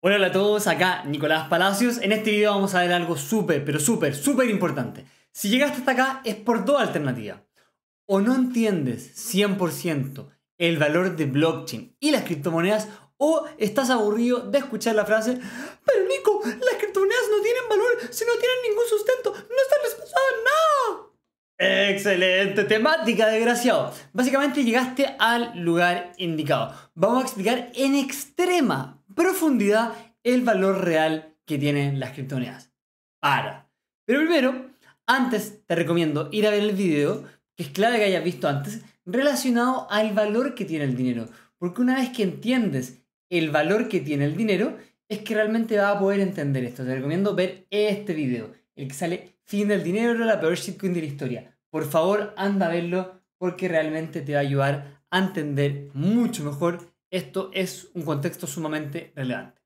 Hola, a todos, acá Nicolás Palacios. En este video vamos a ver algo súper, pero súper, súper importante. Si llegaste hasta acá es por dos alternativas. O no entiendes 100% el valor de blockchain y las criptomonedas, o estás aburrido de escuchar la frase, pero Nico, las criptomonedas no tienen valor si no tienen ningún sustento, no están respaldadas nada. Excelente temática, desgraciado. Básicamente llegaste al lugar indicado. Vamos a explicar en extrema profundidad el valor real que tienen las criptomonedas. Para. Pero primero, antes te recomiendo ir a ver el video, que es clave que hayas visto antes, relacionado al valor que tiene el dinero. Porque una vez que entiendes el valor que tiene el dinero, es que realmente vas a poder entender esto. Te recomiendo ver este video el que sale Fin del Dinero, la peor shitcoin de la historia. Por favor, anda a verlo porque realmente te va a ayudar a entender mucho mejor. Esto es un contexto sumamente relevante.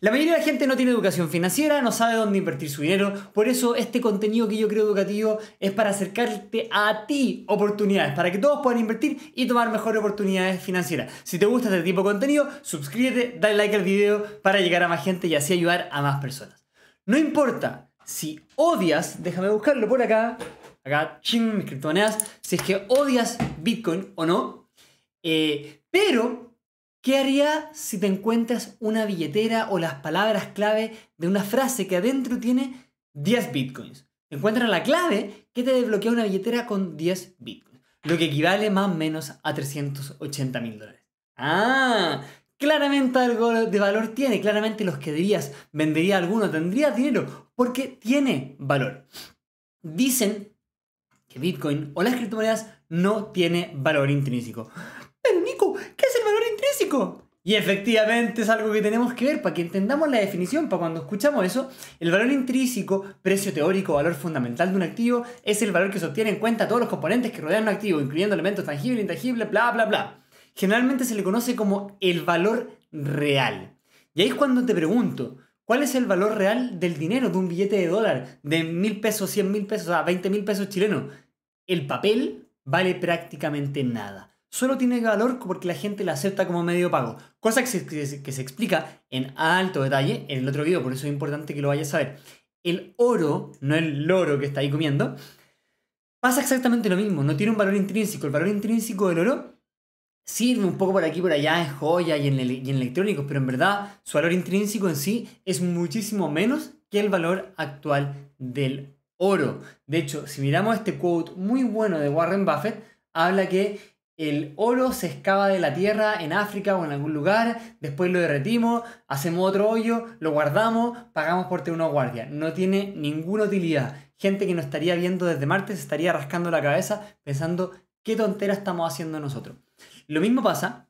La mayoría de la gente no tiene educación financiera, no sabe dónde invertir su dinero, por eso este contenido que yo creo educativo es para acercarte a ti oportunidades, para que todos puedan invertir y tomar mejores oportunidades financieras. Si te gusta este tipo de contenido, suscríbete, dale like al video para llegar a más gente y así ayudar a más personas. No importa si odias, déjame buscarlo por acá, acá, ching, mis criptomonedas, si es que odias Bitcoin o no. Eh, pero, ¿qué haría si te encuentras una billetera o las palabras clave de una frase que adentro tiene 10 Bitcoins? Encuentras la clave que te desbloquea una billetera con 10 Bitcoins, lo que equivale más o menos a 380 mil dólares. Ah, claramente algo de valor tiene, claramente los que dirías, vendería alguno, tendrías dinero, porque tiene valor. Dicen que Bitcoin o las criptomonedas no tiene valor intrínseco. Pero Nico, ¿qué es el valor intrínseco? Y efectivamente es algo que tenemos que ver para que entendamos la definición, para cuando escuchamos eso, el valor intrínseco, precio teórico, valor fundamental de un activo, es el valor que se obtiene en cuenta todos los componentes que rodean un activo, incluyendo elementos tangibles, intangibles, bla, bla, bla. Generalmente se le conoce como el valor real. Y ahí es cuando te pregunto, ¿Cuál es el valor real del dinero de un billete de dólar de mil pesos, cien mil pesos, a veinte mil pesos chilenos? El papel vale prácticamente nada. Solo tiene valor porque la gente la acepta como medio pago. Cosa que se, explica en alto detalle en el otro video, por eso es importante que lo vayas a ver. El oro, no el loro que está ahí comiendo, pasa exactamente lo mismo. No tiene un valor intrínseco. El valor intrínseco del oro sirve un poco por aquí y por allá en joya y en, electrónicos, pero en verdad su valor intrínseco en sí es muchísimo menos que el valor actual del oro. De hecho, si miramos este quote muy bueno de Warren Buffett, habla que el oro se excava de la tierra en África o en algún lugar, después lo derretimos, hacemos otro hoyo, lo guardamos, pagamos por tener una guardia. No tiene ninguna utilidad. Gente que nos estaría viendo desde Marte estaría rascando la cabeza pensando qué tontera estamos haciendo nosotros. Lo mismo pasa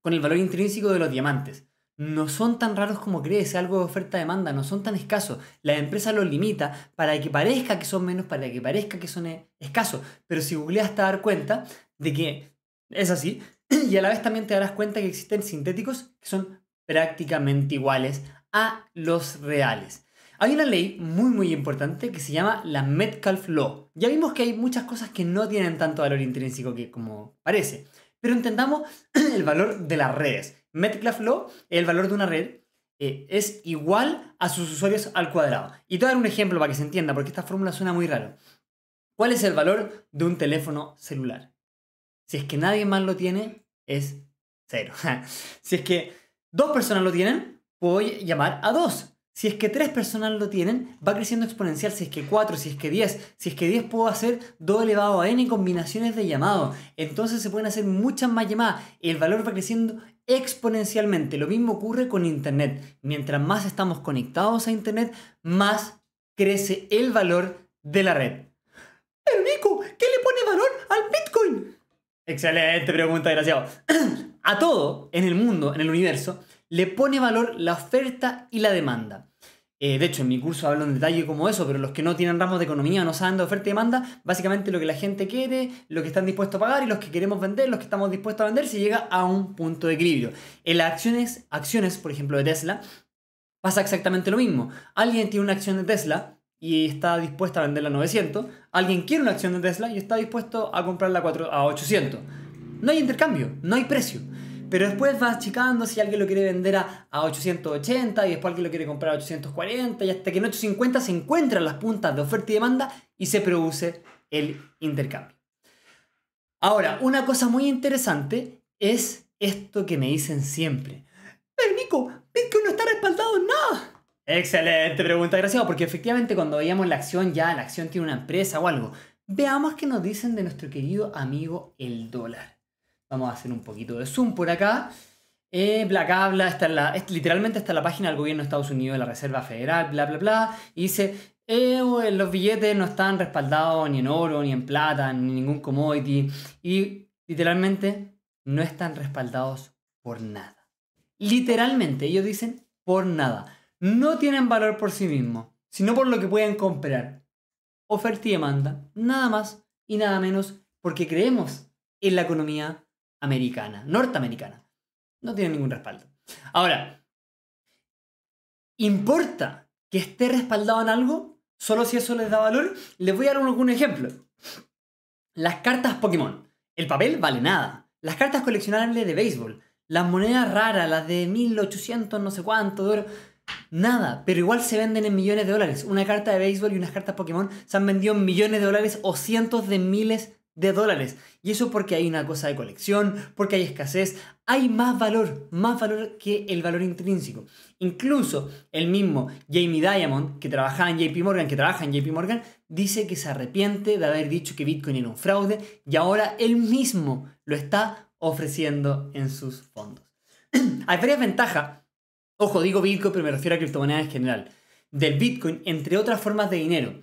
con el valor intrínseco de los diamantes. No son tan raros como crees, algo de oferta-demanda, no son tan escasos. La empresa los limita para que parezca que son menos, para que parezca que son eh, escasos. Pero si googleas te darás cuenta de que es así y a la vez también te darás cuenta que existen sintéticos que son prácticamente iguales a los reales. Hay una ley muy muy importante que se llama la Metcalf Law. Ya vimos que hay muchas cosas que no tienen tanto valor intrínseco que como parece. Pero entendamos el valor de las redes. Metcalf Law, el valor de una red, eh, es igual a sus usuarios al cuadrado. Y te voy a dar un ejemplo para que se entienda, porque esta fórmula suena muy raro. ¿Cuál es el valor de un teléfono celular? Si es que nadie más lo tiene, es cero. si es que dos personas lo tienen, puedo llamar a dos. Si es que tres personas lo tienen, va creciendo exponencial. Si es que cuatro, si es que 10, si es que 10 puedo hacer 2 elevado a n combinaciones de llamados. Entonces se pueden hacer muchas más llamadas. El valor va creciendo exponencialmente. Lo mismo ocurre con Internet. Mientras más estamos conectados a Internet, más crece el valor de la red. ¿El ¡Eh, Nico, ¿qué le pone valor al Bitcoin? Excelente pregunta, desgraciado. a todo en el mundo, en el universo, le pone valor la oferta y la demanda. Eh, de hecho, en mi curso hablo en detalle como eso, pero los que no tienen ramos de economía, no saben de oferta y demanda, básicamente lo que la gente quiere, lo que están dispuestos a pagar y los que queremos vender, los que estamos dispuestos a vender, se llega a un punto de equilibrio. En las acciones, acciones, por ejemplo, de Tesla, pasa exactamente lo mismo. Alguien tiene una acción de Tesla y está dispuesto a venderla a 900, alguien quiere una acción de Tesla y está dispuesto a comprarla a 800. No hay intercambio, no hay precio. Pero después va achicando si alguien lo quiere vender a, 880 y después alguien lo quiere comprar a 840 y hasta que en 850 se encuentran las puntas de oferta y demanda y se produce el intercambio. Ahora, una cosa muy interesante es esto que me dicen siempre. Pero Nico, que no está respaldado en nada. Excelente pregunta, gracias. porque efectivamente cuando veíamos la acción ya, la acción tiene una empresa o algo. Veamos qué nos dicen de nuestro querido amigo el dólar. Vamos a hacer un poquito de zoom por acá. Eh, Black habla, está la, es, literalmente está en la página del gobierno de Estados Unidos, de la Reserva Federal, bla, bla, bla. Y dice, eh, oh, eh, los billetes no están respaldados ni en oro, ni en plata, ni en ningún commodity. Y literalmente no están respaldados por nada. Literalmente, ellos dicen por nada. No tienen valor por sí mismos, sino por lo que pueden comprar. Oferta y demanda, nada más y nada menos, porque creemos en la economía americana, norteamericana. No tiene ningún respaldo. Ahora, ¿importa que esté respaldado en algo? Solo si eso les da valor. Les voy a dar un ejemplo. Las cartas Pokémon. El papel vale nada. Las cartas coleccionables de béisbol. Las monedas raras, las de 1800, no sé cuánto, de oro. Nada, pero igual se venden en millones de dólares. Una carta de béisbol y unas cartas Pokémon se han vendido en millones de dólares o cientos de miles de dólares. Y eso porque hay una cosa de colección, porque hay escasez, hay más valor, más valor que el valor intrínseco. Incluso el mismo Jamie Diamond, que trabaja en JP Morgan, que trabaja en JP Morgan, dice que se arrepiente de haber dicho que Bitcoin era un fraude y ahora él mismo lo está ofreciendo en sus fondos. hay varias ventajas, ojo, digo Bitcoin, pero me refiero a criptomonedas en general, del Bitcoin, entre otras formas de dinero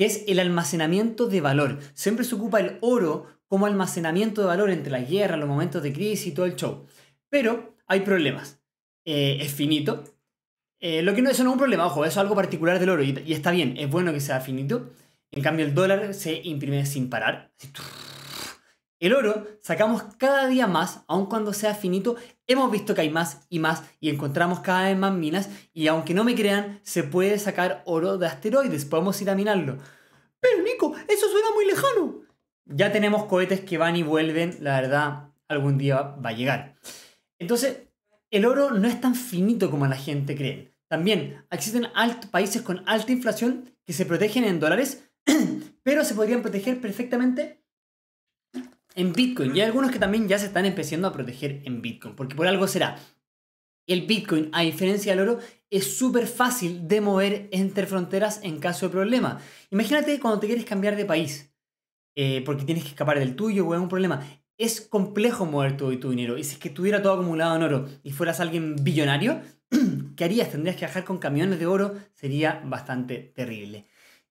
que es el almacenamiento de valor. Siempre se ocupa el oro como almacenamiento de valor entre las guerras, los momentos de crisis y todo el show. Pero hay problemas. Eh, es finito. Eh, lo que no, eso no es un problema, ojo, eso es algo particular del oro y, está bien, es bueno que sea finito. En cambio, el dólar se imprime sin parar. El oro sacamos cada día más, aun cuando sea finito, hemos visto que hay más y más y encontramos cada vez más minas y aunque no me crean, se puede sacar oro de asteroides, podemos ir a minarlo. Pero Nico, eso suena muy lejano. Ya tenemos cohetes que van y vuelven, la verdad, algún día va a llegar. Entonces, el oro no es tan finito como la gente cree. También existen países con alta inflación que se protegen en dólares, pero se podrían proteger perfectamente en Bitcoin. Y hay algunos que también ya se están empezando a proteger en Bitcoin, porque por algo será. El Bitcoin, a diferencia del oro, es súper fácil de mover entre fronteras en caso de problema. Imagínate cuando te quieres cambiar de país, eh, porque tienes que escapar del tuyo o un problema. Es complejo mover todo tu dinero. Y si es que tuviera todo acumulado en oro y fueras alguien billonario, ¿qué harías? Tendrías que viajar con camiones de oro, sería bastante terrible.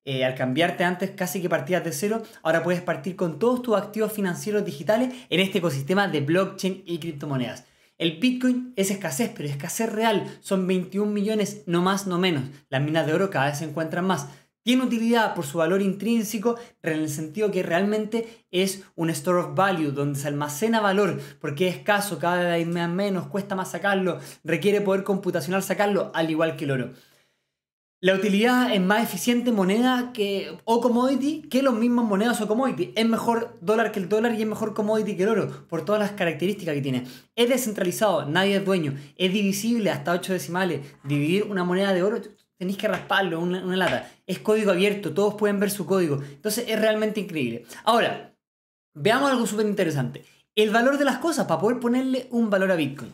Eh, al cambiarte antes casi que partías de cero, ahora puedes partir con todos tus activos financieros digitales en este ecosistema de blockchain y criptomonedas. El Bitcoin es escasez, pero escasez real. Son 21 millones, no más, no menos. Las minas de oro cada vez se encuentran más. Tiene utilidad por su valor intrínseco en el sentido que realmente es un store of value, donde se almacena valor, porque es escaso, cada vez hay menos, cuesta más sacarlo, requiere poder computacional sacarlo, al igual que el oro la utilidad es más eficiente moneda que, o commodity que los mismos monedas o commodity. Es mejor dólar que el dólar y es mejor commodity que el oro por todas las características que tiene. Es descentralizado, nadie es dueño. Es divisible hasta 8 decimales. Dividir una moneda de oro tenéis que rasparlo, una, una lata. Es código abierto, todos pueden ver su código. Entonces es realmente increíble. Ahora, veamos algo súper interesante. El valor de las cosas para poder ponerle un valor a Bitcoin.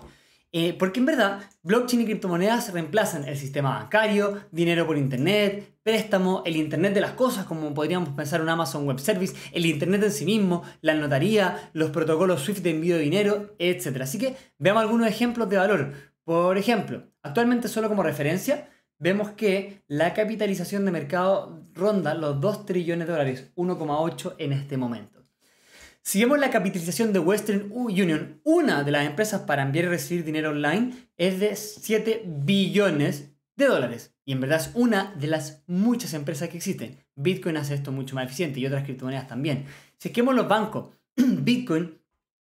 Eh, porque en verdad, blockchain y criptomonedas reemplazan el sistema bancario, dinero por internet, préstamo, el internet de las cosas, como podríamos pensar un Amazon Web Service, el internet en sí mismo, la notaría, los protocolos SWIFT de envío de dinero, etc. Así que veamos algunos ejemplos de valor. Por ejemplo, actualmente solo como referencia, vemos que la capitalización de mercado ronda los 2 trillones de dólares, 1,8 en este momento. Si vemos la capitalización de Western Union, una de las empresas para enviar y recibir dinero online es de 7 billones de dólares. Y en verdad es una de las muchas empresas que existen. Bitcoin hace esto mucho más eficiente y otras criptomonedas también. Si vemos los bancos, Bitcoin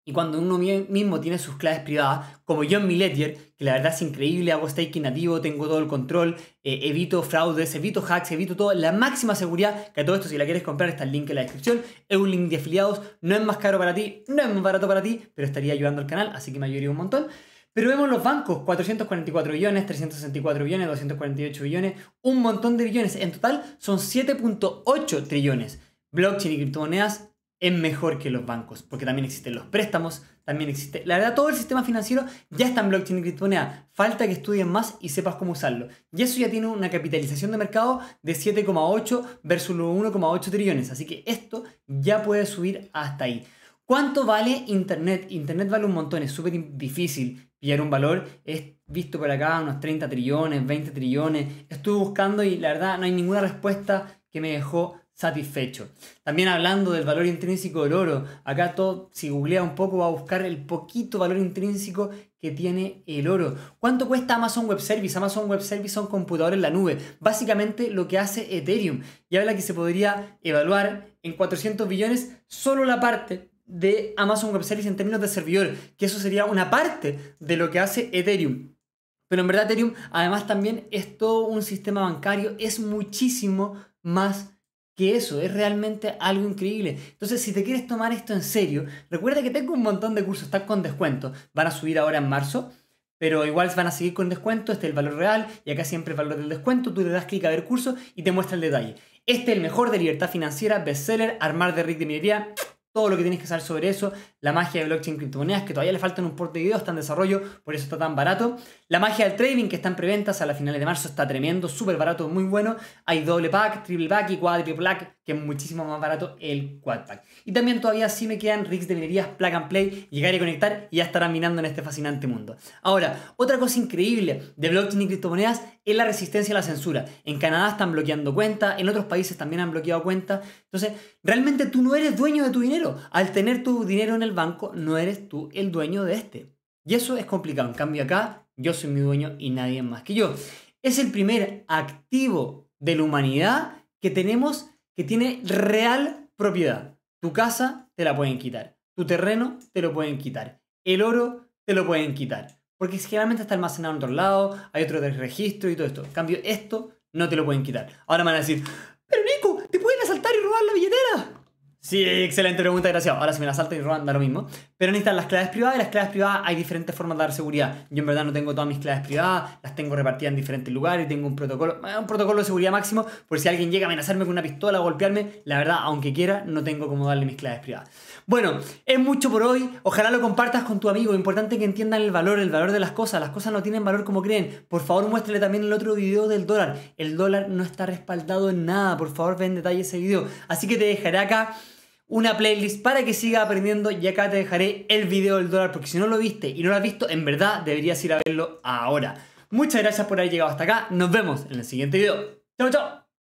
y cuando uno mismo tiene sus claves privadas, como yo en mi Ledger, que la verdad es increíble, hago staking nativo, tengo todo el control, eh, evito fraudes, evito hacks, evito todo, la máxima seguridad que todo esto, si la quieres comprar, está el link en la descripción, es un link de afiliados, no es más caro para ti, no es más barato para ti, pero estaría ayudando al canal, así que me ayudaría un montón. Pero vemos los bancos, 444 billones, 364 billones, 248 billones, un montón de billones. En total son 7.8 trillones. Blockchain y criptomonedas es mejor que los bancos, porque también existen los préstamos, también existe... La verdad, todo el sistema financiero ya está en blockchain y criptomoneda. Falta que estudien más y sepas cómo usarlo. Y eso ya tiene una capitalización de mercado de 7,8 versus 1,8 trillones. Así que esto ya puede subir hasta ahí. ¿Cuánto vale Internet? Internet vale un montón, es súper difícil pillar un valor. Es visto por acá unos 30 trillones, 20 trillones. Estuve buscando y la verdad no hay ninguna respuesta que me dejó satisfecho. También hablando del valor intrínseco del oro, acá todo, si googlea un poco, va a buscar el poquito valor intrínseco que tiene el oro. ¿Cuánto cuesta Amazon Web Service? Amazon Web Service son computadores en la nube, básicamente lo que hace Ethereum. Y habla que se podría evaluar en 400 billones solo la parte de Amazon Web Service en términos de servidor, que eso sería una parte de lo que hace Ethereum. Pero en verdad Ethereum, además también es todo un sistema bancario, es muchísimo más que eso es realmente algo increíble. Entonces, si te quieres tomar esto en serio, recuerda que tengo un montón de cursos, están con descuento, van a subir ahora en marzo, pero igual van a seguir con descuento, este es el valor real y acá siempre el valor del descuento, tú le das clic a ver curso y te muestra el detalle. Este es el mejor de libertad financiera, bestseller, armar de Rick de minería todo lo que tienes que saber sobre eso, la magia de blockchain criptomonedas, que todavía le faltan un porte de video, está en desarrollo, por eso está tan barato, la magia del trading, que está en preventas a la finales de marzo, está tremendo, súper barato, muy bueno, hay doble pack, triple pack y cuadriple pack, que es muchísimo más barato el quad pack. Y también todavía sí me quedan rigs de minerías, plug and play, llegar y conectar y ya estarán minando en este fascinante mundo. Ahora, otra cosa increíble de blockchain y criptomonedas es la resistencia a la censura. En Canadá están bloqueando cuentas, en otros países también han bloqueado cuentas, entonces realmente tú no eres dueño de tu dinero, al tener tu dinero en el banco, no eres tú el dueño de este. Y eso es complicado. En cambio acá, yo soy mi dueño y nadie más que yo. Es el primer activo de la humanidad que tenemos que tiene real propiedad. Tu casa te la pueden quitar. Tu terreno te lo pueden quitar. El oro te lo pueden quitar. Porque generalmente está almacenado en otro lado, hay otro registro y todo esto. En cambio, esto no te lo pueden quitar. Ahora me van a decir, pero Nico, te pueden asaltar y robar la billetera. Sí, excelente pregunta, gracias. Ahora si me la salta y roban, da lo mismo. Pero necesitan las claves privadas y las claves privadas hay diferentes formas de dar seguridad. Yo en verdad no tengo todas mis claves privadas, las tengo repartidas en diferentes lugares y tengo un protocolo, eh, un protocolo de seguridad máximo por si alguien llega a amenazarme con una pistola o golpearme, la verdad, aunque quiera, no tengo cómo darle mis claves privadas. Bueno, es mucho por hoy. Ojalá lo compartas con tu amigo. Importante que entiendan el valor, el valor de las cosas. Las cosas no tienen valor como creen. Por favor, muéstrele también el otro video del dólar. El dólar no está respaldado en nada. Por favor, ve en detalle ese video. Así que te dejaré acá una playlist para que siga aprendiendo y acá te dejaré el video del dólar porque si no lo viste y no lo has visto, en verdad deberías ir a verlo ahora. Muchas gracias por haber llegado hasta acá, nos vemos en el siguiente video. Chao, chao.